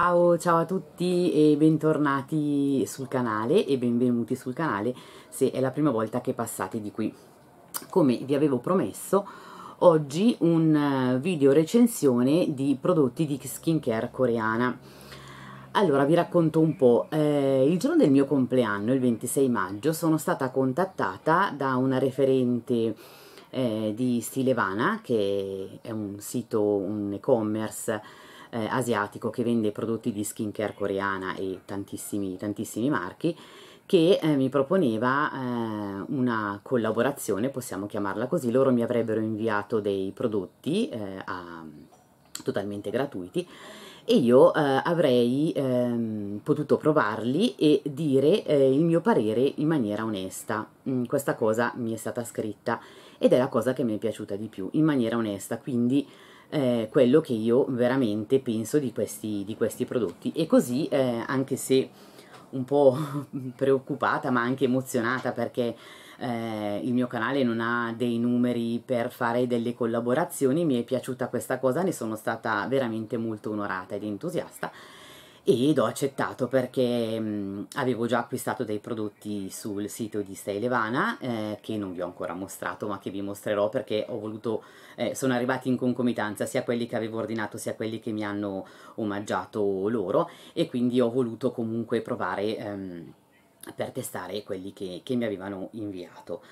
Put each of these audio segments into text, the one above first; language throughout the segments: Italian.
Ciao, ciao a tutti e bentornati sul canale e benvenuti sul canale se è la prima volta che passate di qui. Come vi avevo promesso, oggi un eh, video recensione di prodotti di skincare coreana. Allora vi racconto un po', eh, il giorno del mio compleanno, il 26 maggio, sono stata contattata da una referente eh, di Stilevana, che è un sito, un e-commerce eh, asiatico che vende prodotti di skincare coreana e tantissimi, tantissimi marchi che eh, mi proponeva eh, una collaborazione, possiamo chiamarla così, loro mi avrebbero inviato dei prodotti eh, a, totalmente gratuiti e io eh, avrei ehm, potuto provarli e dire eh, il mio parere in maniera onesta. Mm, questa cosa mi è stata scritta ed è la cosa che mi è piaciuta di più, in maniera onesta, quindi eh, quello che io veramente penso di questi, di questi prodotti e così eh, anche se un po' preoccupata ma anche emozionata perché eh, il mio canale non ha dei numeri per fare delle collaborazioni mi è piaciuta questa cosa ne sono stata veramente molto onorata ed entusiasta ed ho accettato perché mh, avevo già acquistato dei prodotti sul sito di Stay Levana eh, che non vi ho ancora mostrato ma che vi mostrerò perché ho voluto eh, sono arrivati in concomitanza sia quelli che avevo ordinato sia quelli che mi hanno omaggiato loro e quindi ho voluto comunque provare ehm, per testare quelli che, che mi avevano inviato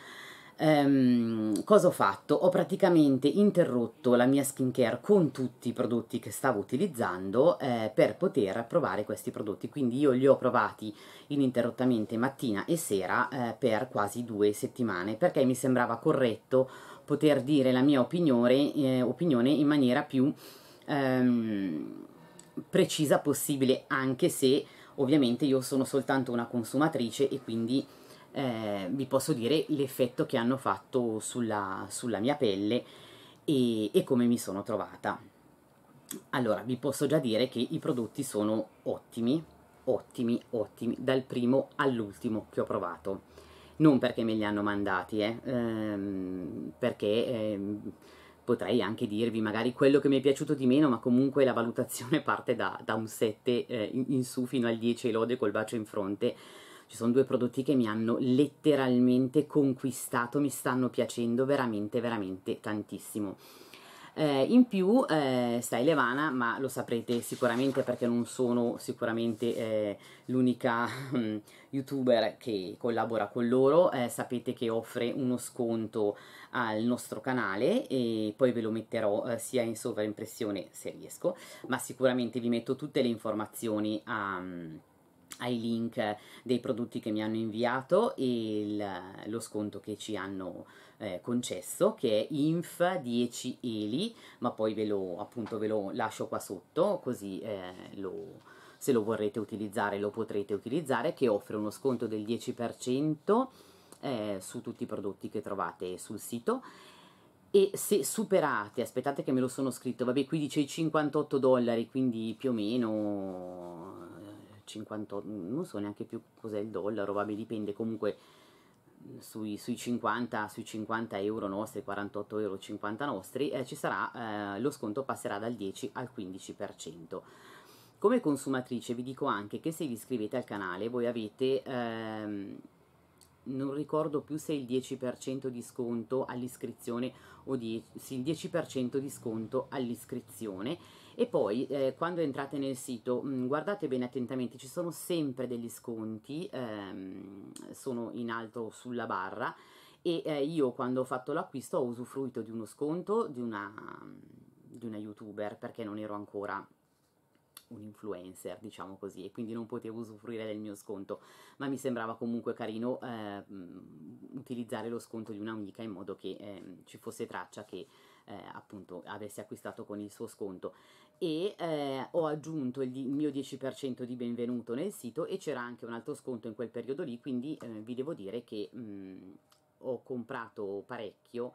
ehm, cosa ho fatto? Ho praticamente interrotto la mia skincare con tutti i prodotti che stavo utilizzando eh, per poter provare questi prodotti, quindi io li ho provati ininterrottamente mattina e sera eh, per quasi due settimane perché mi sembrava corretto poter dire la mia opinione, eh, opinione in maniera più ehm, precisa possibile anche se ovviamente io sono soltanto una consumatrice e quindi eh, vi posso dire l'effetto che hanno fatto sulla, sulla mia pelle e, e come mi sono trovata. Allora, vi posso già dire che i prodotti sono ottimi, ottimi, ottimi, dal primo all'ultimo che ho provato non perché me li hanno mandati, eh, ehm, perché ehm, potrei anche dirvi magari quello che mi è piaciuto di meno, ma comunque la valutazione parte da, da un 7 eh, in, in, su fino al 10 e lode col bacio in fronte, ci sono due prodotti che mi hanno letteralmente conquistato, mi stanno piacendo veramente, veramente tantissimo. Eh, in più eh, sta Elevana, ma lo saprete sicuramente perché non sono sicuramente eh, l'unica youtuber che collabora con loro, eh, sapete che offre uno sconto al nostro canale e poi ve lo metterò eh, sia in sovraimpressione se riesco, ma sicuramente vi metto tutte le informazioni a... Um, ai link dei prodotti che mi hanno inviato e il, lo sconto che ci hanno eh, concesso che è inf 10 eli ma poi ve lo appunto ve lo lascio qua sotto così eh, lo, se lo vorrete utilizzare lo potrete utilizzare che offre uno sconto del 10% eh, su tutti i prodotti che trovate sul sito e se superate, aspettate che me lo sono scritto, vabbè qui dice i 58 dollari, quindi più o meno 58, non so neanche più cos'è il dollaro, vabbè dipende comunque sui, sui, 50, sui 50 euro nostri, 48 euro 50 nostri, eh, ci sarà, eh, lo sconto passerà dal 10 al 15%. Come consumatrice vi dico anche che se vi iscrivete al canale voi avete, ehm, non ricordo più se il 10% di sconto all'iscrizione o 10, sì, il 10% di sconto all'iscrizione e poi eh, quando entrate nel sito mh, mm, guardate bene attentamente, ci sono sempre degli sconti, ehm, sono in alto sulla barra e eh, io quando ho fatto l'acquisto ho usufruito di uno sconto di una, di una youtuber perché non ero ancora un influencer, diciamo così, e quindi non potevo usufruire del mio sconto, ma mi sembrava comunque carino eh, mm, utilizzare lo sconto di un'amica in modo che eh, ci fosse traccia che eh, appunto avessi acquistato con il suo sconto e eh, ho aggiunto il, il, mio 10% di benvenuto nel sito e c'era anche un altro sconto in quel periodo lì, quindi eh, vi devo dire che mh, mm, ho comprato parecchio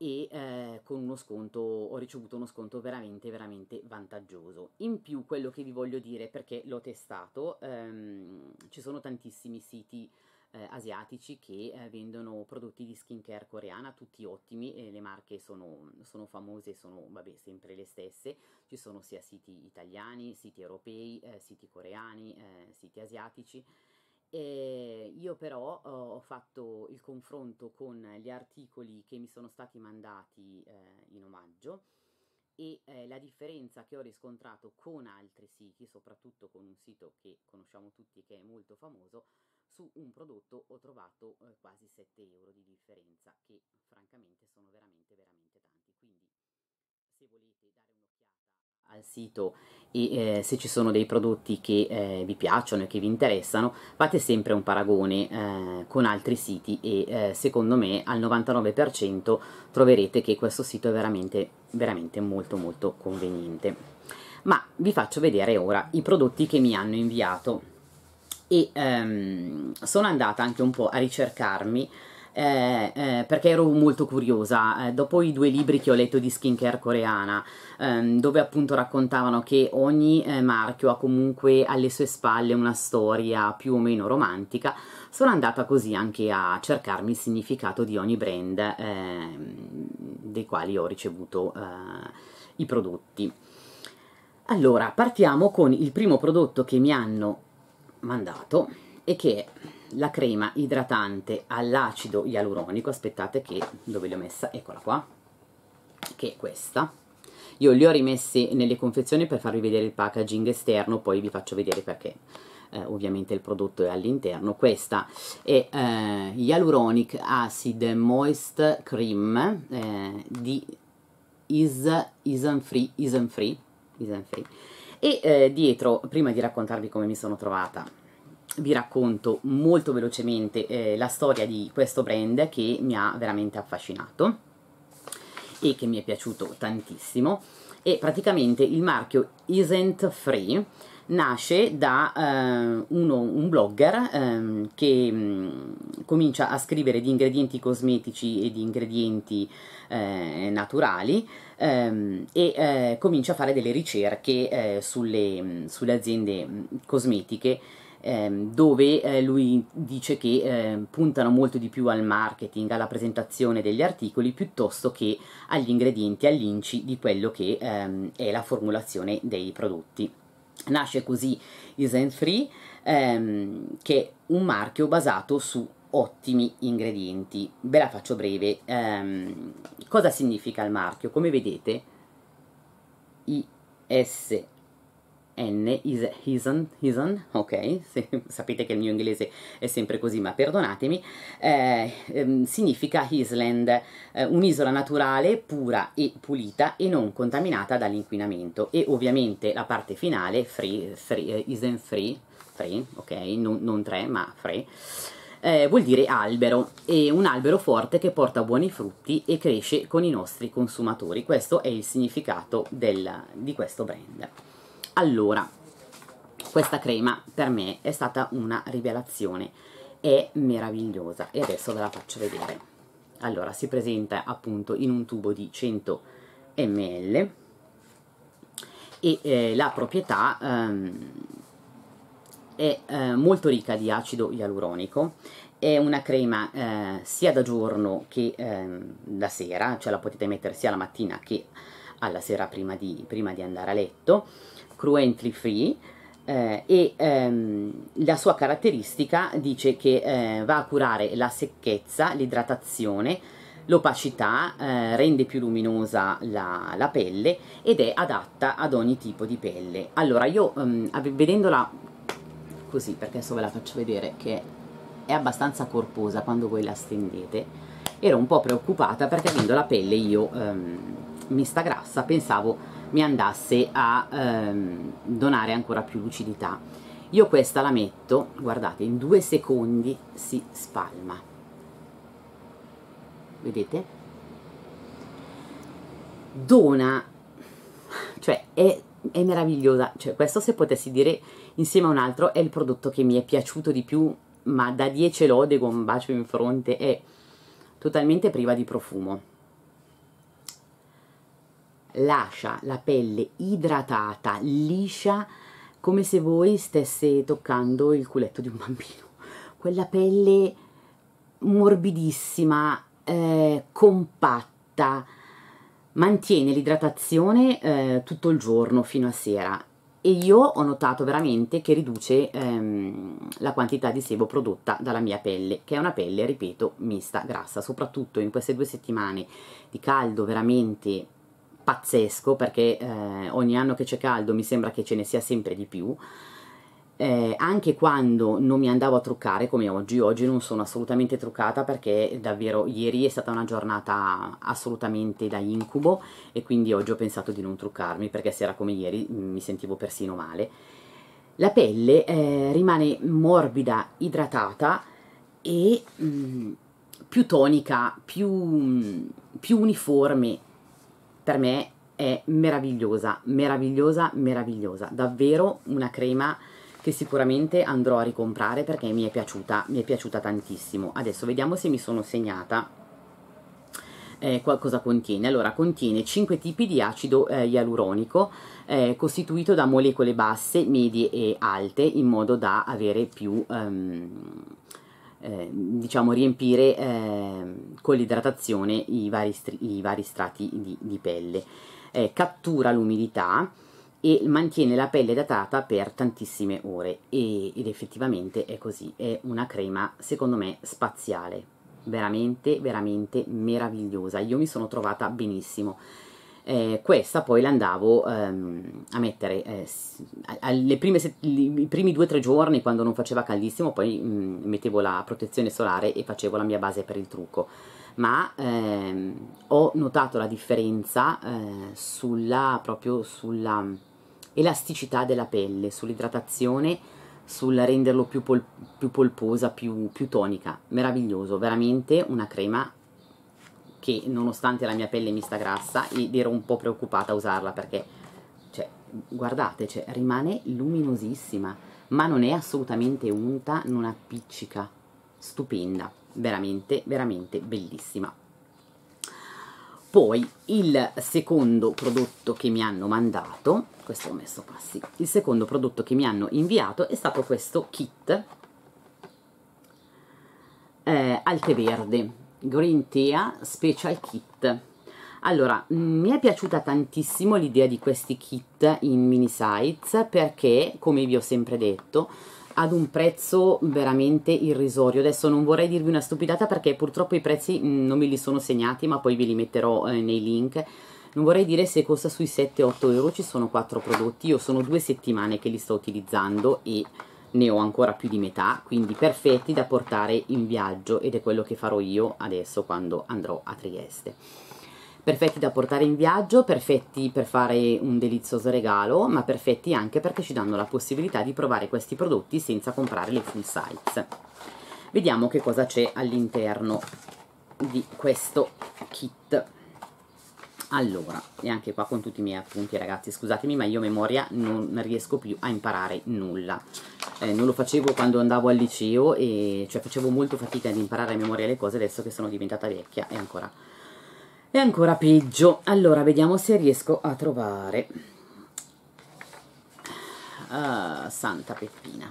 e eh, con uno sconto ho ricevuto uno sconto veramente veramente vantaggioso in più quello che vi voglio dire perché l'ho testato ehm, ci sono tantissimi siti eh, asiatici che eh, vendono prodotti di skincare coreana, tutti ottimi, e le marche sono, sono famose, sono vabbè, sempre le stesse, ci sono sia siti italiani, siti europei, eh, siti coreani, eh, siti asiatici. E io però eh, ho fatto il confronto con gli articoli che mi sono stati mandati in omaggio e eh, la differenza che ho riscontrato con altri siti, soprattutto con un sito che conosciamo tutti che è molto famoso, su un prodotto ho trovato eh, quasi 7 euro di differenza, che francamente sono veramente, veramente tanti. Quindi se volete dare un'occhiata al sito e eh, se ci sono dei prodotti che eh, vi piacciono e che vi interessano, fate sempre un paragone eh, con altri siti e eh, secondo me al 99% troverete che questo sito è veramente, veramente molto, molto conveniente. Ma vi faccio vedere ora i prodotti che mi hanno inviato e ehm, sono andata anche un po' a ricercarmi eh, eh, perché ero molto curiosa eh, dopo i due libri che ho letto di skincare coreana ehm, dove appunto raccontavano che ogni eh, marchio ha comunque alle sue spalle una storia più o meno romantica sono andata così anche a cercarmi il significato di ogni brand ehm, dei quali ho ricevuto eh, i prodotti allora partiamo con il primo prodotto che mi hanno mandato e che è la crema idratante all'acido ialuronico, aspettate che, dove l'ho messa? Eccola qua, che è questa. Io li ho rimessi nelle confezioni per farvi vedere il packaging esterno, poi vi faccio vedere perché eh, ovviamente il prodotto è all'interno. Questa è eh, Hyaluronic Acid Moist Cream eh, di Is, Isen Free, Isen Free, Isen Free e eh, dietro, prima di raccontarvi come mi sono trovata, vi racconto molto velocemente eh, la storia di questo brand che mi ha veramente affascinato e che mi è piaciuto tantissimo. E praticamente il marchio Isn't Free nasce da eh, uno, un blogger ehm, che mh, mm, comincia a scrivere di ingredienti cosmetici e di ingredienti eh, naturali ehm, e eh, comincia a fare delle ricerche eh, sulle, mm, sulle, aziende mm, cosmetiche ehm, dove eh, lui dice che ehm, puntano molto di più al marketing, alla presentazione degli articoli piuttosto che agli ingredienti, all'inci di quello che ehm, è la formulazione dei prodotti. Nasce così Isen Free, ehm, che è un marchio basato su ottimi ingredienti. Ve la faccio breve. Ehm, cosa significa il marchio? Come vedete, ISE N Hison, Hison ok, se, sapete che il mio inglese è sempre così, ma perdonatemi, eh, ehm, significa Island, eh, un'isola naturale, pura e pulita e non contaminata dall'inquinamento. E ovviamente la parte finale, free, free eh, Isen free, free, ok, non, non tre, ma free. Eh, vuol dire albero, e un albero forte che porta buoni frutti e cresce con i nostri consumatori. Questo è il significato del, di questo brand allora questa crema per me è stata una rivelazione è meravigliosa e adesso ve la faccio vedere allora si presenta appunto in un tubo di 100 ml e eh, la proprietà ehm, è eh, molto ricca di acido ialuronico è una crema eh, sia da giorno che ehm, da sera cioè la potete mettere sia la mattina che alla sera prima di, prima di andare a letto Crew Free eh, e ehm, la sua caratteristica dice che eh, va a curare la secchezza, l'idratazione, l'opacità, eh, rende più luminosa la, la, pelle ed è adatta ad ogni tipo di pelle. Allora io ehm, vedendola così, perché adesso ve la faccio vedere che è abbastanza corposa quando voi la stendete, ero un po' preoccupata perché avendo la pelle io ehm, mi sta grassa, pensavo mi andasse a ehm, donare ancora più lucidità io questa la metto guardate in due secondi si spalma vedete dona cioè è, è meravigliosa cioè questo se potessi dire insieme a un altro è il prodotto che mi è piaciuto di più ma da 10 lode con un bacio in fronte è totalmente priva di profumo lascia la pelle idratata, liscia, come se voi stesse toccando il culetto di un bambino. Quella pelle morbidissima, eh, compatta, mantiene l'idratazione eh, tutto il giorno fino a sera e io ho notato veramente che riduce ehm, la quantità di sebo prodotta dalla mia pelle, che è una pelle, ripeto, mista, grassa, soprattutto in queste due settimane di caldo veramente pazzesco perché eh, ogni anno che c'è caldo mi sembra che ce ne sia sempre di più. Eh, anche quando non mi andavo a truccare come oggi, oggi non sono assolutamente truccata perché davvero ieri è stata una giornata assolutamente da incubo e quindi oggi ho pensato di non truccarmi perché se era come ieri mm, mi sentivo persino male. La pelle eh, rimane morbida, idratata e mh, mm, più tonica, più, mh, mm, più uniforme per me è meravigliosa, meravigliosa, meravigliosa, davvero una crema che sicuramente andrò a ricomprare perché mi è piaciuta, mi è piaciuta tantissimo. Adesso vediamo se mi sono segnata eh, cosa contiene? Allora, contiene 5 tipi di acido eh, ialuronico eh, costituito da molecole basse, medie e alte in modo da avere più, ehm, eh, diciamo riempire eh, con l'idratazione i vari, i vari strati di, di pelle eh, cattura l'umidità e mantiene la pelle datata per tantissime ore e, ed effettivamente è così è una crema secondo me spaziale veramente veramente meravigliosa io mi sono trovata benissimo eh, questa poi l'andavo ehm, a mettere eh, alle prime i primi 2-3 giorni quando non faceva caldissimo, poi mh, mettevo la protezione solare e facevo la mia base per il trucco. Ma ehm, ho notato la differenza eh, sulla, proprio sulla elasticità della pelle, sull'idratazione, sul renderlo più, pol più polposa, più, più tonica. Meraviglioso, veramente una crema che nonostante la mia pelle mi sta grassa ed ero un po' preoccupata a usarla perché cioè, guardate cioè, rimane luminosissima ma non è assolutamente unta non appiccica stupenda veramente veramente bellissima poi il secondo prodotto che mi hanno mandato questo ho messo qua sì il secondo prodotto che mi hanno inviato è stato questo kit eh, alte verde Green Tea Special Kit allora, mm, mi è piaciuta tantissimo l'idea di questi kit in mini sites perché, come vi ho sempre detto, ad un prezzo veramente irrisorio. Adesso non vorrei dirvi una stupidata perché purtroppo i prezzi mm, non me li sono segnati, ma poi ve li metterò eh, nei link. Non vorrei dire se costa sui 7-8 euro, ci sono 4 prodotti, io sono due settimane che li sto utilizzando e ne ho ancora più di metà, quindi perfetti da portare in viaggio ed è quello che farò io adesso quando andrò a Trieste. Perfetti da portare in viaggio, perfetti per fare un delizioso regalo, ma perfetti anche perché ci danno la possibilità di provare questi prodotti senza comprare le full size. Vediamo che cosa c'è all'interno di questo kit allora, e anche qua con tutti i miei appunti ragazzi, scusatemi ma io a memoria non riesco più a imparare nulla. Eh, non lo facevo quando andavo al liceo e cioè facevo molto fatica ad imparare a memoria le cose, adesso che sono diventata vecchia è ancora, è ancora peggio. Allora, vediamo se riesco a trovare... Uh, Santa Peppina,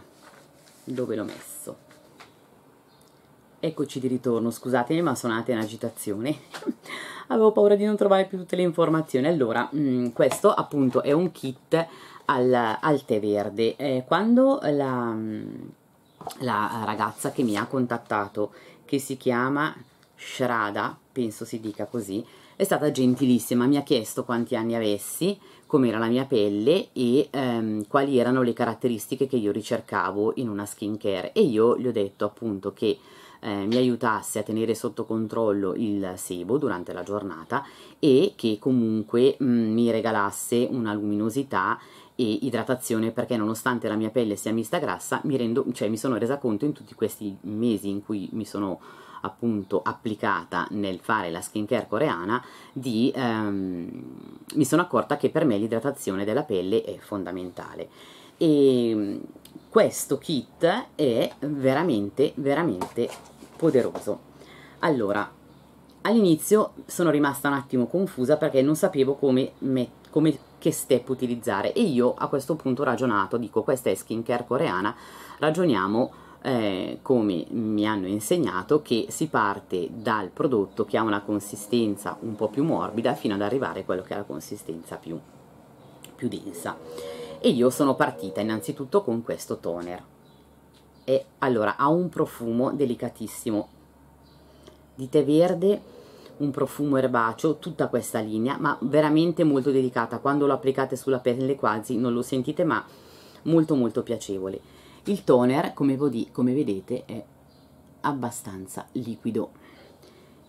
dove l'ho messo? Eccoci di ritorno, scusatemi ma sono andata in agitazione, avevo paura di non trovare più tutte le informazioni, allora mh, mm, questo appunto è un kit al, al tè verde, eh, quando la, mm, la ragazza che mi ha contattato che si chiama Shrada, penso si dica così, è stata gentilissima, mi ha chiesto quanti anni avessi, com'era la mia pelle e ehm, quali erano le caratteristiche che io ricercavo in una skincare e io gli ho detto appunto che eh, mi aiutasse a tenere sotto controllo il sebo durante la giornata e che comunque mh, mm, mi regalasse una luminosità e idratazione perché nonostante la mia pelle sia mista grassa mi, rendo, cioè, mi sono resa conto in tutti questi mesi in cui mi sono appunto applicata nel fare la skincare coreana di, ehm, mi sono accorta che per me l'idratazione della pelle è fondamentale e mm, questo kit è veramente veramente poderoso allora all'inizio sono rimasta un attimo confusa perché non sapevo come, me, come che step utilizzare e io a questo punto ho ragionato dico questa è skincare coreana ragioniamo eh, come mi hanno insegnato che si parte dal prodotto che ha una consistenza un po' più morbida fino ad arrivare a quello che ha la consistenza più, più densa e io sono partita innanzitutto con questo toner e allora ha un profumo delicatissimo di tè verde un profumo erbaceo tutta questa linea ma veramente molto delicata quando lo applicate sulla pelle quasi non lo sentite ma molto molto piacevole il toner come, come vedete è abbastanza liquido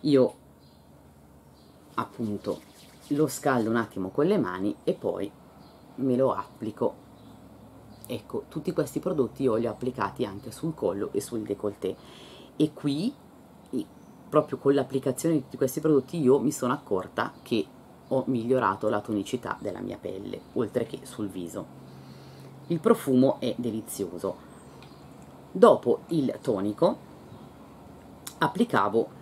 io appunto lo scaldo un attimo con le mani e poi me lo applico ecco tutti questi prodotti io li ho applicati anche sul collo e sul décolleté e qui proprio con l'applicazione di tutti questi prodotti io mi sono accorta che ho migliorato la tonicità della mia pelle oltre che sul viso il profumo è delizioso dopo il tonico applicavo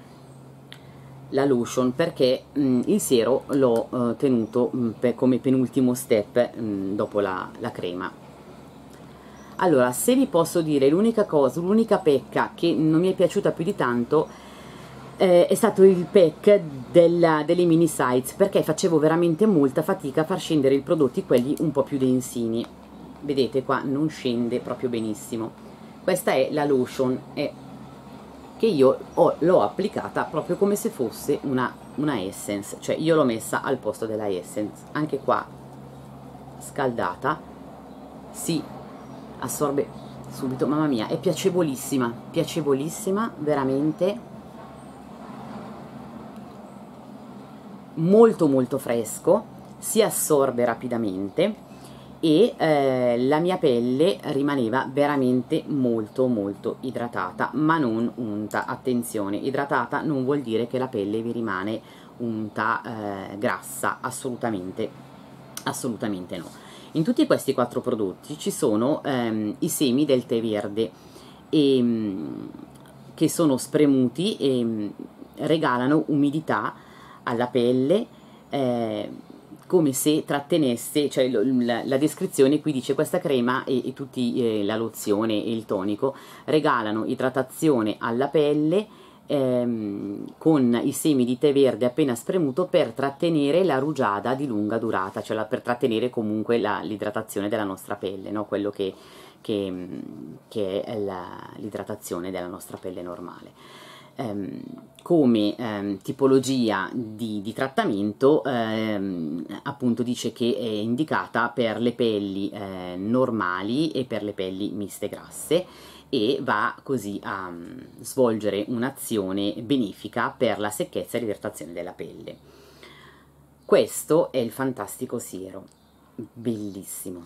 la lotion perché mh, mm, il siero l'ho eh, tenuto mh, mm, per, come penultimo step mh, mm, dopo la, la, crema allora se vi posso dire l'unica cosa l'unica pecca che non mi è piaciuta più di tanto eh, è stato il pack della, delle mini sites perché facevo veramente molta fatica a far scendere i prodotti quelli un po' più densini vedete qua non scende proprio benissimo questa è la lotion è che io l'ho applicata proprio come se fosse una, una essence cioè io l'ho messa al posto della essence anche qua scaldata si assorbe subito mamma mia è piacevolissima piacevolissima veramente molto molto fresco si assorbe rapidamente e eh, la mia pelle rimaneva veramente molto molto idratata ma non unta attenzione idratata non vuol dire che la pelle vi rimane unta eh, grassa assolutamente assolutamente no in tutti questi quattro prodotti ci sono ehm, i semi del tè verde e, ehm, che sono spremuti e ehm, regalano umidità alla pelle eh, come se trattenesse, cioè la, la descrizione qui dice questa crema e, e tutti eh, la lozione e il tonico regalano idratazione alla pelle ehm, con i semi di tè verde appena spremuto per trattenere la rugiada di lunga durata, cioè la, per trattenere comunque l'idratazione della nostra pelle, no? quello che, che, che è l'idratazione della nostra pelle normale. Ehm, come ehm, tipologia di, di trattamento ehm, appunto dice che è indicata per le pelli eh, normali e per le pelli miste grasse e va così a um, svolgere un'azione benefica per la secchezza e l'idratazione della pelle. Questo è il fantastico siero, bellissimo.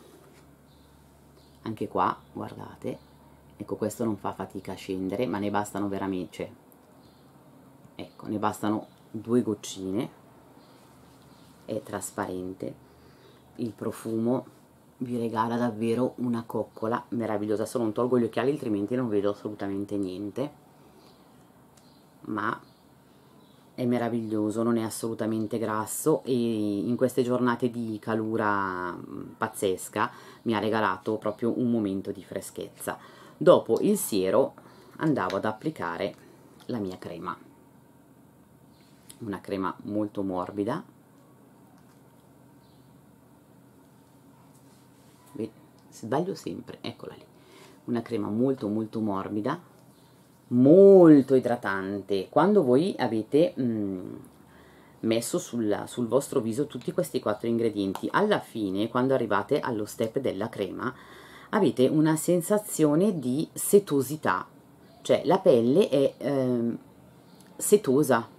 Anche qua, guardate, ecco questo non fa fatica a scendere, ma ne bastano veramente, cioè, ecco ne bastano due goccine è trasparente il profumo vi regala davvero una coccola meravigliosa Solo non tolgo gli occhiali altrimenti non vedo assolutamente niente ma è meraviglioso non è assolutamente grasso e in queste giornate di calura mm, pazzesca mi ha regalato proprio un momento di freschezza dopo il siero andavo ad applicare la mia crema una crema molto morbida Beh, sbaglio sempre eccola lì una crema molto molto morbida molto idratante quando voi avete mh, mm, messo sulla, sul vostro viso tutti questi quattro ingredienti alla fine quando arrivate allo step della crema avete una sensazione di setosità cioè la pelle è ehm, setosa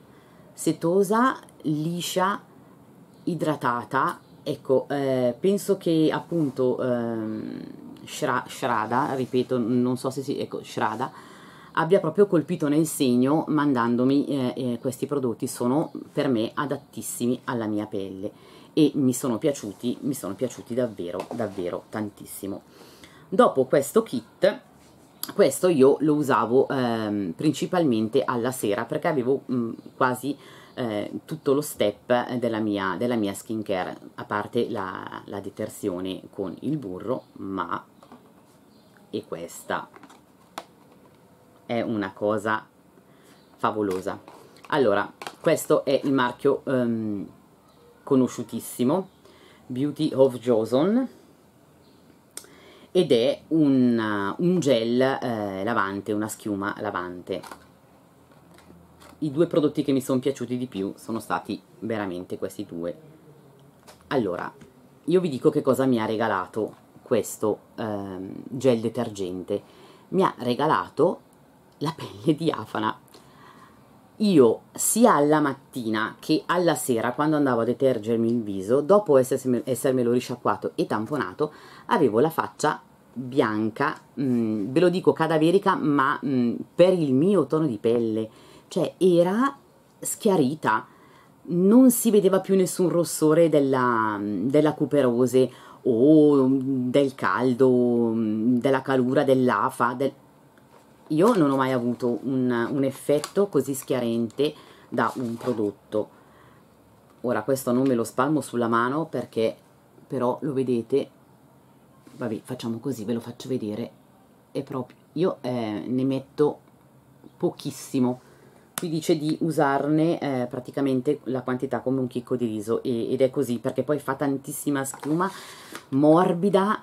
setosa, liscia, idratata. Ecco, eh, penso che appunto ehm, Shra Shrada, ripeto, non so se si... ecco, Shrada, abbia proprio colpito nel segno mandandomi eh, eh, questi prodotti, sono per me adattissimi alla mia pelle e mi sono piaciuti, mi sono piaciuti davvero, davvero tantissimo. Dopo questo kit questo io lo usavo ehm, principalmente alla sera perché avevo mh, mm, quasi eh, tutto lo step della mia, della mia skincare, a parte la, la detersione con il burro, ma e questa è una cosa favolosa. Allora, questo è il marchio ehm, conosciutissimo, Beauty of Joson, ed è un, uh, un gel eh, lavante, una schiuma lavante. I due prodotti che mi sono piaciuti di più sono stati veramente questi due. Allora, io vi dico che cosa mi ha regalato questo eh, gel detergente. Mi ha regalato la pelle diafana io sia alla mattina che alla sera, quando andavo a detergermi il viso, dopo essermelo risciacquato e tamponato, avevo la faccia bianca, mh, mm, ve lo dico cadaverica, ma mh, mm, per il mio tono di pelle, cioè era schiarita, non si vedeva più nessun rossore della, mm, della cuperose o del caldo, della calura, dell'afa, del, io non ho mai avuto un, un effetto così schiarente da un prodotto ora questo non me lo spalmo sulla mano perché però lo vedete vabbè facciamo così ve lo faccio vedere è proprio io eh, ne metto pochissimo qui dice di usarne eh, praticamente la quantità come un chicco di riso e, ed è così perché poi fa tantissima schiuma morbida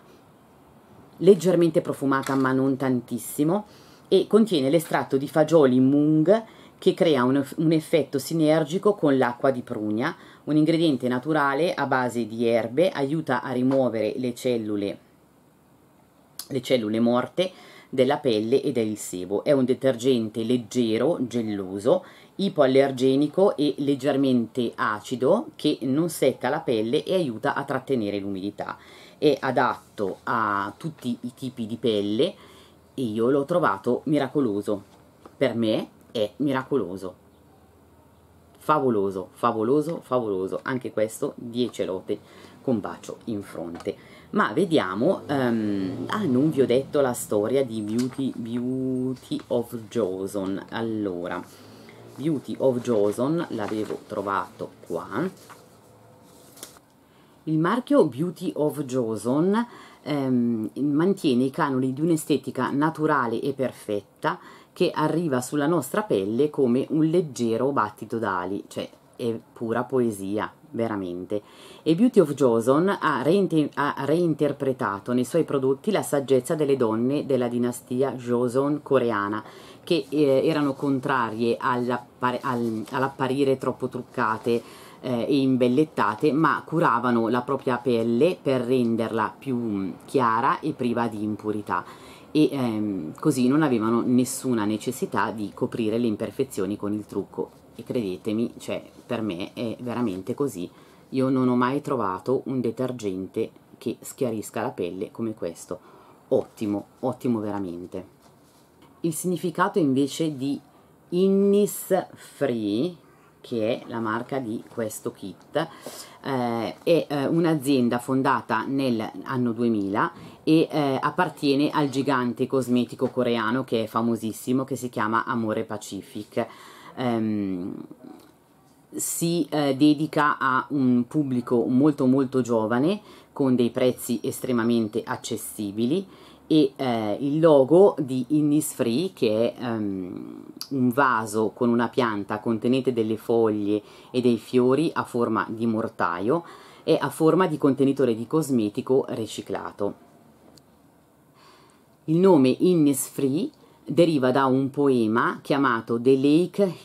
leggermente profumata ma non tantissimo e contiene l'estratto di fagioli mung che crea un, un, effetto sinergico con l'acqua di prugna, un ingrediente naturale a base di erbe, aiuta a rimuovere le cellule, le cellule morte della pelle e del sebo. È un detergente leggero, gelloso, ipoallergenico e leggermente acido che non secca la pelle e aiuta a trattenere l'umidità. È adatto a tutti i tipi di pelle, io l'ho trovato miracoloso. Per me è miracoloso. Favoloso, favoloso, favoloso. Anche questo 10 lote con bacio in fronte. Ma vediamo, um, ah non vi ho detto la storia di Beauty, Beauty of Joson. Allora, Beauty of Joson l'avevo trovato qua. Il marchio Beauty of Joson ehm, mantiene i canoni di un'estetica naturale e perfetta che arriva sulla nostra pelle come un leggero battito d'ali, cioè è pura poesia, veramente. E Beauty of Joseon ha, reinter ha, reinterpretato nei suoi prodotti la saggezza delle donne della dinastia Joseon coreana, che eh, erano contrarie all'apparire all troppo truccate, eh, e imbellettate, ma curavano la propria pelle per renderla più mm, chiara e priva di impurità e ehm, così non avevano nessuna necessità di coprire le imperfezioni con il trucco e credetemi, cioè per me è veramente così. Io non ho mai trovato un detergente che schiarisca la pelle come questo. Ottimo, ottimo veramente. Il significato invece di Innis Free che è la marca di questo kit eh, è eh, un'azienda fondata nell'anno 2000 e eh, appartiene al gigante cosmetico coreano che è famosissimo che si chiama Amore Pacific ehm, si eh, dedica a un pubblico molto molto giovane con dei prezzi estremamente accessibili e eh, il logo di Innisfree che è um, un vaso con una pianta contenente delle foglie e dei fiori a forma di mortaio e a forma di contenitore di cosmetico riciclato. Il nome Innisfree deriva da un poema chiamato The Lake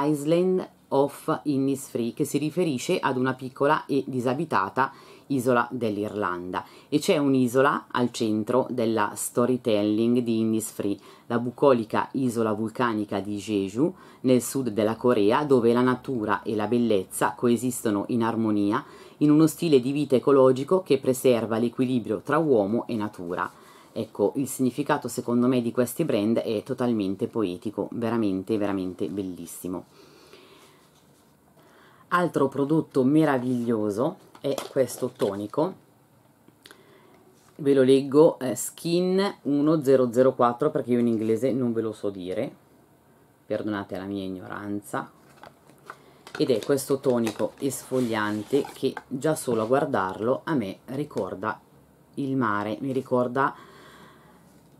Island of Innisfree che si riferisce ad una piccola e disabitata città isola dell'Irlanda e c'è un'isola al centro della storytelling di Indies Free, la bucolica isola vulcanica di Jeju nel sud della Corea dove la natura e la bellezza coesistono in armonia in uno stile di vita ecologico che preserva l'equilibrio tra uomo e natura. Ecco, il significato secondo me di questi brand è totalmente poetico, veramente, veramente bellissimo. Altro prodotto meraviglioso è questo tonico ve lo leggo eh, skin 1004 perché io in inglese non ve lo so dire perdonate la mia ignoranza ed è questo tonico esfoliante che già solo a guardarlo a me ricorda il mare mi ricorda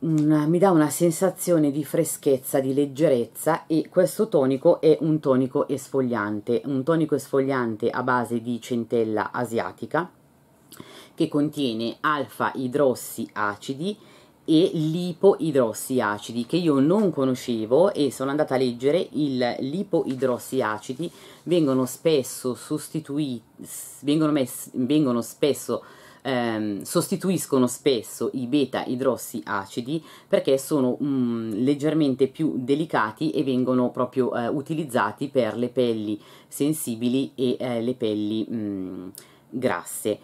una, mi dà una sensazione di freschezza, di leggerezza e questo tonico è un tonico esfogliante, un tonico esfogliante a base di centella asiatica che contiene alfa idrossi acidi e lipoidrossi acidi che io non conoscevo e sono andata a leggere il lipoidrossi acidi vengono spesso sostituiti vengono, mess, vengono spesso ehm, sostituiscono spesso i beta idrossi acidi perché sono mh, mm, leggermente più delicati e vengono proprio eh, utilizzati per le pelli sensibili e eh, le pelli mh, mm, grasse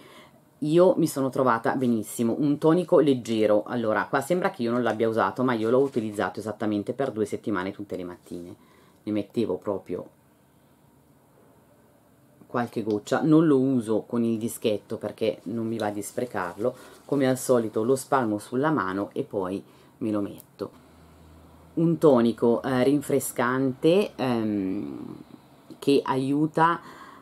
io mi sono trovata benissimo, un tonico leggero, allora qua sembra che io non l'abbia usato ma io l'ho utilizzato esattamente per due settimane tutte le mattine, ne mettevo proprio qualche goccia non lo uso con il dischetto perché non mi va di sprecarlo come al solito lo spalmo sulla mano e poi me lo metto un tonico eh, rinfrescante ehm, che aiuta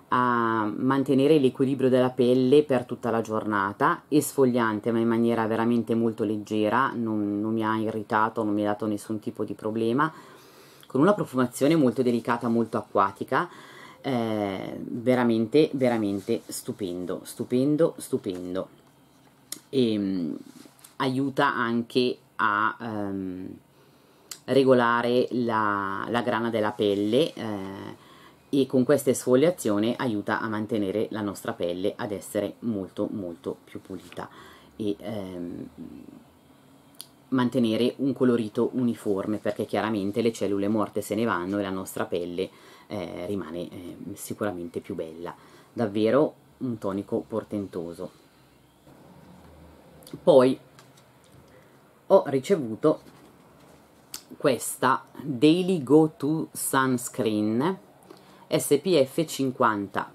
a mantenere l'equilibrio della pelle per tutta la giornata esfogliante ma in maniera veramente molto leggera non, non mi ha irritato non mi ha dato nessun tipo di problema con una profumazione molto delicata molto acquatica eh, veramente veramente stupendo stupendo stupendo e ehm, mh, aiuta anche a ehm, regolare la, la, grana della pelle eh, e con questa esfoliazione aiuta a mantenere la nostra pelle ad essere molto molto più pulita e ehm, mantenere un colorito uniforme perché chiaramente le cellule morte se ne vanno e la nostra pelle eh, rimane eh, sicuramente più bella. Davvero un tonico portentoso. Poi ho ricevuto questa Daily Go To Sunscreen SPF 50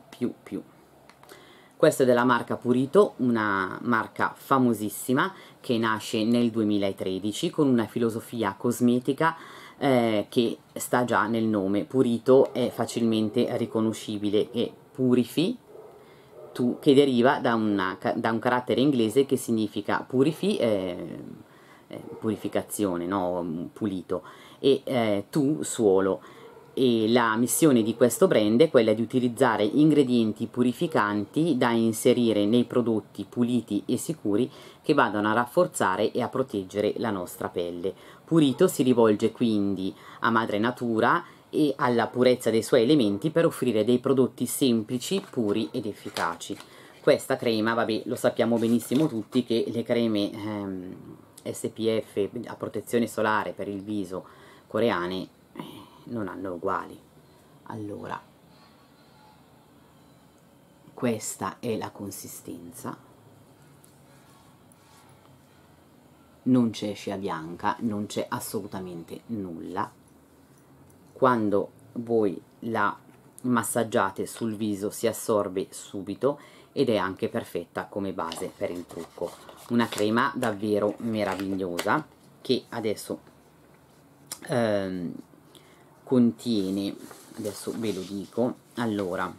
questa è della marca Purito, una marca famosissima che nasce nel 2013 con una filosofia cosmetica eh, che sta già nel nome. Purito è facilmente riconoscibile e purifi tu, che deriva da, una, da, un carattere inglese che significa purifi, eh, eh, purificazione, no? pulito, e eh, tu suolo. E la missione di questo brand è quella di utilizzare ingredienti purificanti da inserire nei prodotti puliti e sicuri che vadano a rafforzare e a proteggere la nostra pelle. Purito si rivolge quindi a madre natura e alla purezza dei suoi elementi per offrire dei prodotti semplici, puri ed efficaci. Questa crema, vabbè, lo sappiamo benissimo tutti che le creme ehm, SPF a protezione solare per il viso coreane eh, non hanno uguali. Allora, questa è la consistenza non c'è scia bianca, non c'è assolutamente nulla. Quando voi la massaggiate sul viso si assorbe subito ed è anche perfetta come base per il trucco. Una crema davvero meravigliosa che adesso ehm, contiene, adesso ve lo dico, allora,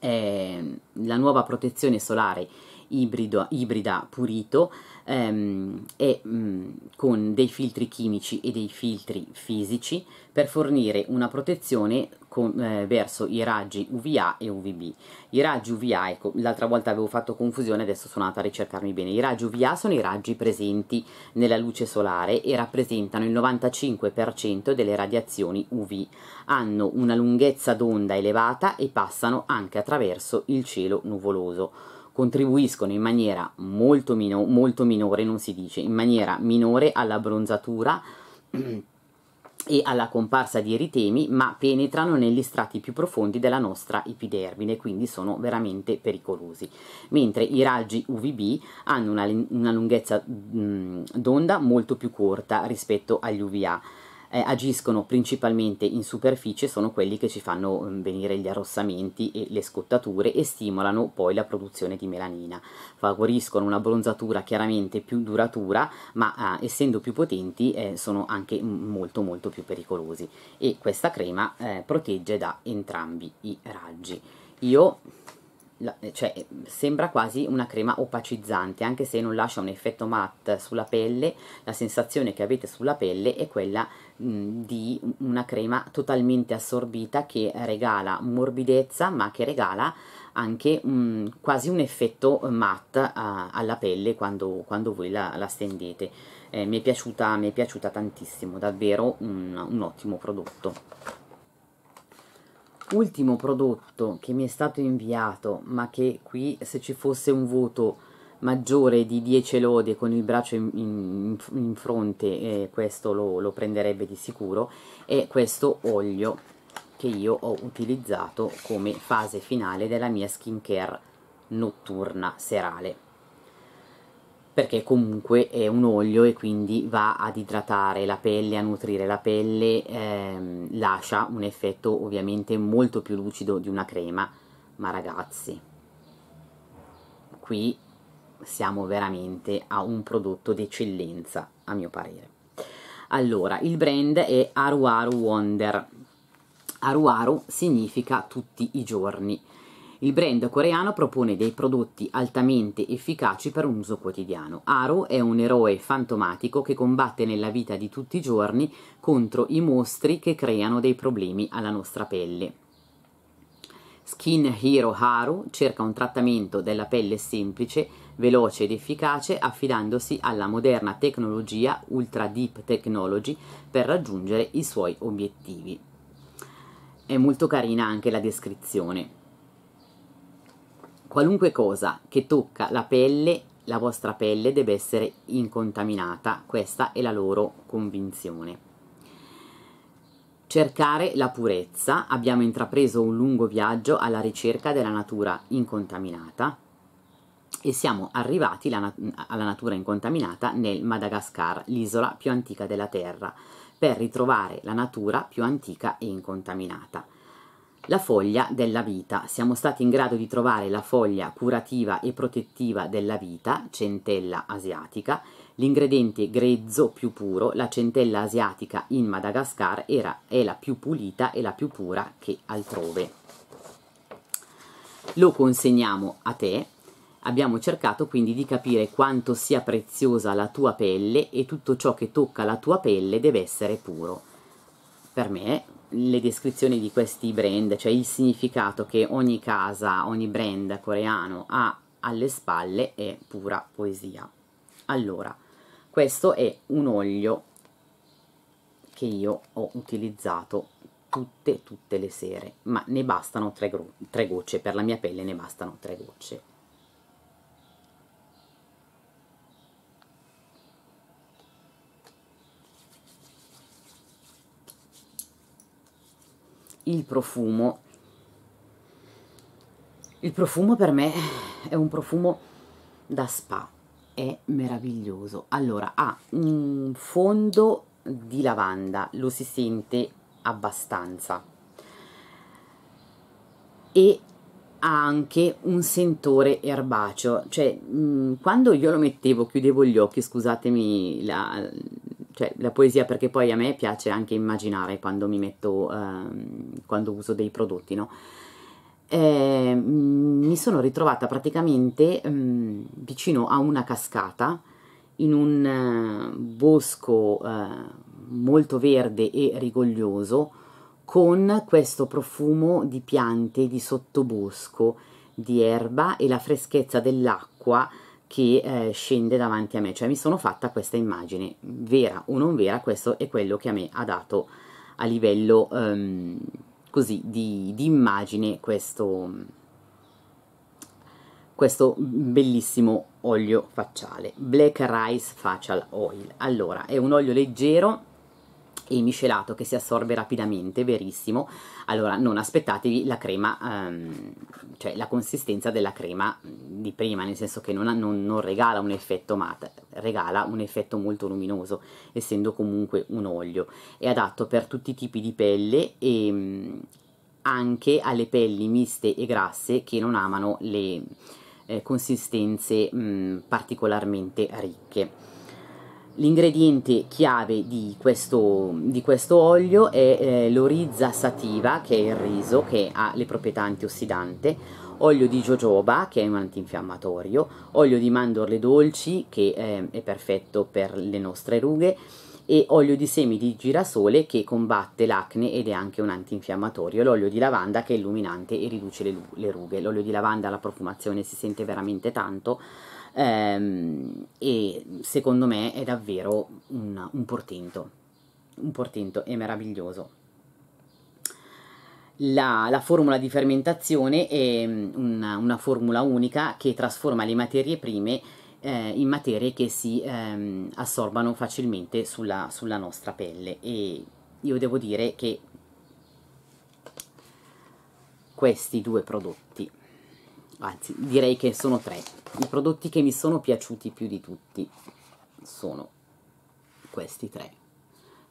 ehm, la nuova protezione solare ibrido, ibrida purito ehm, e mh, mm, con dei filtri chimici e dei filtri fisici per fornire una protezione con, eh, verso i raggi UVA e UVB. I raggi UVA, ecco, l'altra volta avevo fatto confusione, adesso sono andata a ricercarmi bene. I raggi UVA sono i raggi presenti nella luce solare e rappresentano il 95% delle radiazioni UV. Hanno una lunghezza d'onda elevata e passano anche attraverso il cielo nuvoloso contribuiscono in maniera molto, mino- molto minore, non si dice, in maniera minore alla bronzatura e alla comparsa di eritemi, ma penetrano negli strati più profondi della nostra epidermide, quindi sono veramente pericolosi. Mentre i raggi UVB hanno una, una lunghezza mhmm, d'onda molto più corta rispetto agli UVA eh, agiscono principalmente in superficie sono quelli che ci fanno mm, venire gli arrossamenti e le scottature e stimolano poi la produzione di melanina. Favoriscono una bronzatura chiaramente più duratura, ma eh, essendo più potenti eh, sono anche molto molto più pericolosi e questa crema eh, protegge da entrambi i raggi. Io la, eh, cioè, eh, sembra quasi una crema opacizzante, anche se non lascia un effetto matte sulla pelle, la sensazione che avete sulla pelle è quella Mm, di una crema totalmente assorbita che regala morbidezza ma che regala anche mh, mm, quasi un effetto matte eh, alla pelle quando, quando voi la, la stendete eh, mi, è piaciuta, mi è piaciuta tantissimo davvero un, un ottimo prodotto ultimo prodotto che mi è stato inviato ma che qui se ci fosse un voto maggiore di 10 lode con il braccio in, in, in fronte eh, questo lo, lo, prenderebbe di sicuro è questo olio che io ho utilizzato come fase finale della mia skin care notturna serale perché comunque è un olio e quindi va ad idratare la pelle, a nutrire la pelle, ehm, lascia un effetto ovviamente molto più lucido di una crema, ma ragazzi, qui siamo veramente a un prodotto d'eccellenza, a mio parere. Allora, il brand è Aruaru Wonder. Aruaru significa tutti i giorni. Il brand coreano propone dei prodotti altamente efficaci per un uso quotidiano. Aru è un eroe fantomatico che combatte nella vita di tutti i giorni contro i mostri che creano dei problemi alla nostra pelle. Skin Hero Haru cerca un trattamento della pelle semplice, veloce ed efficace affidandosi alla moderna tecnologia Ultra Deep Technology per raggiungere i suoi obiettivi. È molto carina anche la descrizione. Qualunque cosa che tocca la pelle, la vostra pelle deve essere incontaminata, questa è la loro convinzione. Cercare la purezza, abbiamo intrapreso un lungo viaggio alla ricerca della natura incontaminata e siamo arrivati alla natura incontaminata nel Madagascar, l'isola più antica della Terra, per ritrovare la natura più antica e incontaminata. La foglia della vita. Siamo stati in grado di trovare la foglia curativa e protettiva della vita, centella asiatica, L'ingrediente grezzo più puro, la centella asiatica in Madagascar, era, è la più pulita e la più pura che altrove. Lo consegniamo a te. Abbiamo cercato quindi di capire quanto sia preziosa la tua pelle e tutto ciò che tocca la tua pelle deve essere puro. Per me le descrizioni di questi brand, cioè il significato che ogni casa, ogni brand coreano ha alle spalle è pura poesia. Allora, questo è un olio che io ho utilizzato tutte tutte le sere ma ne bastano tre, tre gocce per la mia pelle ne bastano tre gocce il profumo il profumo per me è un profumo da spa è meraviglioso allora ha un fondo di lavanda lo si sente abbastanza e ha anche un sentore erbaceo cioè mh, mm, quando io lo mettevo chiudevo gli occhi scusatemi la, cioè, la poesia perché poi a me piace anche immaginare quando mi metto ehm, quando uso dei prodotti no eh, mi sono ritrovata praticamente mh, mm, vicino a una cascata in un uh, bosco uh, molto verde e rigoglioso con questo profumo di piante di sottobosco, di erba e la freschezza dell'acqua che eh, scende davanti a me, cioè mi sono fatta questa immagine, vera o non vera, questo è quello che a me ha dato a livello um, così di, di immagine questo, questo bellissimo olio facciale Black Rice Facial Oil allora è un olio leggero e miscelato che si assorbe rapidamente, verissimo, allora non aspettatevi la crema, ehm, cioè la consistenza della crema di prima, nel senso che non, non, non, regala un effetto matte, regala un effetto molto luminoso, essendo comunque un olio. È adatto per tutti i tipi di pelle e ehm, anche alle pelli miste e grasse che non amano le eh, consistenze mh, particolarmente ricche L'ingrediente chiave di questo, di questo olio è eh, l'orizza sativa, che è il riso, che ha le proprietà antiossidante, olio di jojoba, che è un antinfiammatorio, olio di mandorle dolci, che eh, è perfetto per le nostre rughe, e olio di semi di girasole che combatte l'acne ed è anche un antinfiammatorio, l'olio di lavanda che è illuminante e riduce le, le rughe. L'olio di lavanda alla profumazione si sente veramente tanto, ehm, e secondo me è davvero un, un portento, un portento è meraviglioso. La, la, formula di fermentazione è mm, una, una, formula unica che trasforma le materie prime eh, in materie che si ehm, assorbano facilmente sulla, sulla nostra pelle e io devo dire che questi due prodotti anzi direi che sono tre. I prodotti che mi sono piaciuti più di tutti sono questi tre.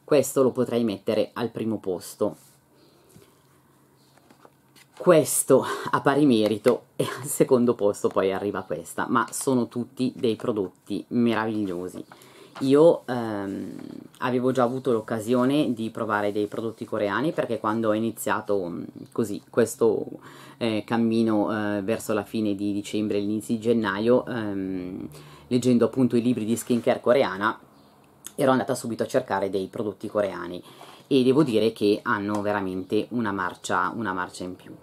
Questo lo potrei mettere al primo posto. Questo a pari merito e al secondo posto poi arriva questa, ma sono tutti dei prodotti meravigliosi io ehm, avevo già avuto l'occasione di provare dei prodotti coreani perché quando ho iniziato mm, così questo eh, cammino eh, verso la fine di dicembre, l'inizio di gennaio, ehm, leggendo appunto i libri di skincare coreana, ero andata subito a cercare dei prodotti coreani e devo dire che hanno veramente una marcia, una marcia in più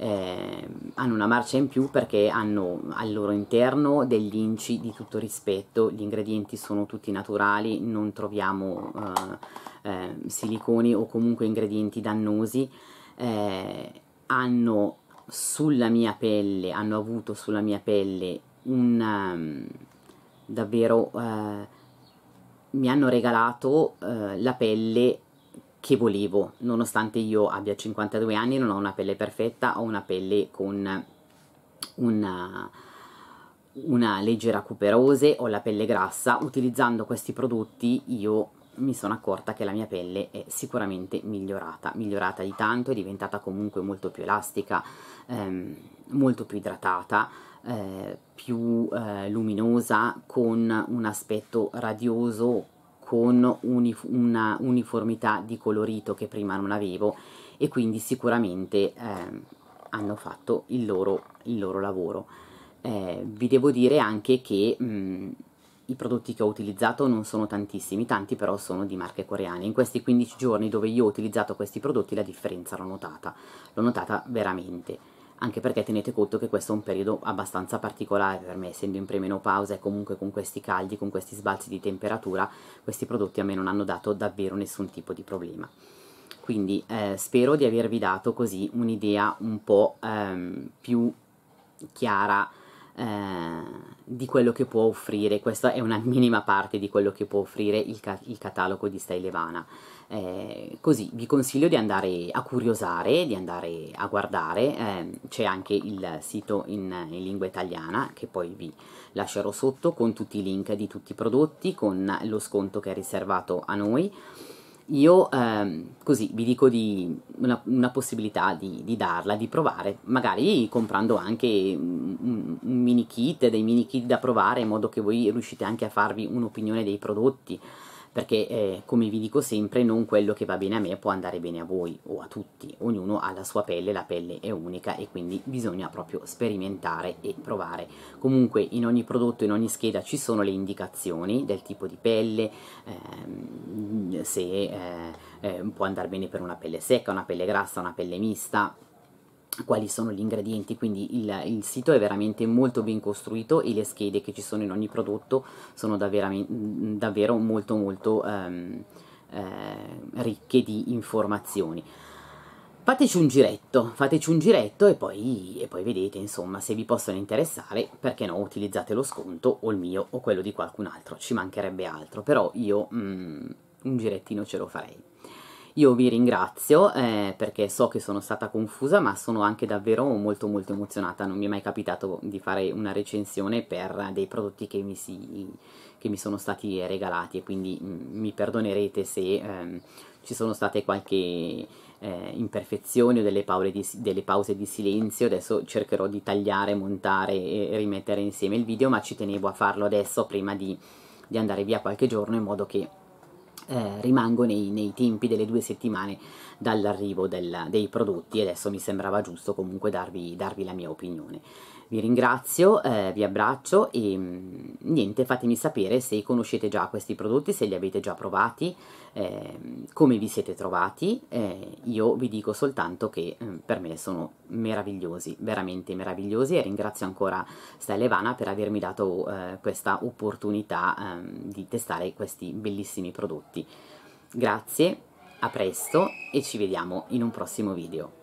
eh, hanno una marcia in più perché hanno al loro interno degli inci di tutto rispetto, gli ingredienti sono tutti naturali, non troviamo eh, eh siliconi o comunque ingredienti dannosi, eh, hanno sulla mia pelle, hanno avuto sulla mia pelle un ehm, davvero eh, mi hanno regalato eh, la pelle che volevo, nonostante io abbia 52 anni, non ho una pelle perfetta, ho una pelle con una, una leggera cuperose, ho la pelle grassa, utilizzando questi prodotti io mi sono accorta che la mia pelle è sicuramente migliorata, migliorata di tanto, è diventata comunque molto più elastica, ehm, molto più idratata, eh, più eh, luminosa, con un aspetto radioso, con unif una uniformità di colorito che prima non avevo e quindi sicuramente eh, hanno fatto il loro, il loro lavoro. Eh, vi devo dire anche che mh, mhmm, i prodotti che ho utilizzato non sono tantissimi, tanti però sono di marche coreane. In questi 15 giorni dove io ho utilizzato questi prodotti la differenza l'ho notata, l'ho notata veramente anche perché tenete conto che questo è un periodo abbastanza particolare per me, essendo in premenopausa e comunque con questi caldi, con questi sbalzi di temperatura, questi prodotti a me non hanno dato davvero nessun tipo di problema. Quindi eh, spero di avervi dato così un'idea un po' ehm, più chiara eh, di quello che può offrire, questa è una minima parte di quello che può offrire il, ca- il catalogo di Style Levana. Eh, così vi consiglio di andare a curiosare, di andare a guardare, eh, c'è anche il sito in, in, lingua italiana che poi vi lascerò sotto con tutti i link di tutti i prodotti, con lo sconto che è riservato a noi. Io ehm, così vi dico di una, una possibilità di, di, darla, di provare, magari comprando anche un, un mini kit, dei mini kit da provare in modo che voi riuscite anche a farvi un'opinione dei prodotti perché eh, come vi dico sempre non quello che va bene a me può andare bene a voi o a tutti, ognuno ha la sua pelle, la pelle è unica e quindi bisogna proprio sperimentare e provare. Comunque in ogni prodotto, in ogni scheda ci sono le indicazioni del tipo di pelle, ehm, se eh, eh, può andare bene per una pelle secca, una pelle grassa, una pelle mista, quali sono gli ingredienti, quindi il, il, sito è veramente molto ben costruito e le schede che ci sono in ogni prodotto sono davvero, davvero molto molto ehm, eh, ricche di informazioni. Fateci un giretto, fateci un giretto e poi, e poi vedete insomma se vi possono interessare, perché no, utilizzate lo sconto o il mio o quello di qualcun altro, ci mancherebbe altro, però io mm, un girettino ce lo farei. Io vi ringrazio eh, perché so che sono stata confusa ma sono anche davvero molto molto emozionata, non mi è mai capitato di fare una recensione per dei prodotti che mi, si, che mi sono stati regalati e quindi mm, mi perdonerete se ehm, ci sono state qualche eh, imperfezioni o delle, di, delle, pause di silenzio, adesso cercherò di tagliare, montare e rimettere insieme il video ma ci tenevo a farlo adesso prima di, di andare via qualche giorno in modo che eh, rimango nei, nei, tempi delle due settimane dall'arrivo dei prodotti e adesso mi sembrava giusto comunque darvi, darvi la mia opinione vi ringrazio, eh, vi abbraccio e mm, niente, fatemi sapere se conoscete già questi prodotti, se li avete già provati, eh, come vi siete trovati. Eh, io vi dico soltanto che mm, per me sono meravigliosi, veramente meravigliosi e ringrazio ancora Stella Evana per avermi dato eh, questa opportunità ehm, di testare questi bellissimi prodotti. Grazie, a presto e ci vediamo in un prossimo video.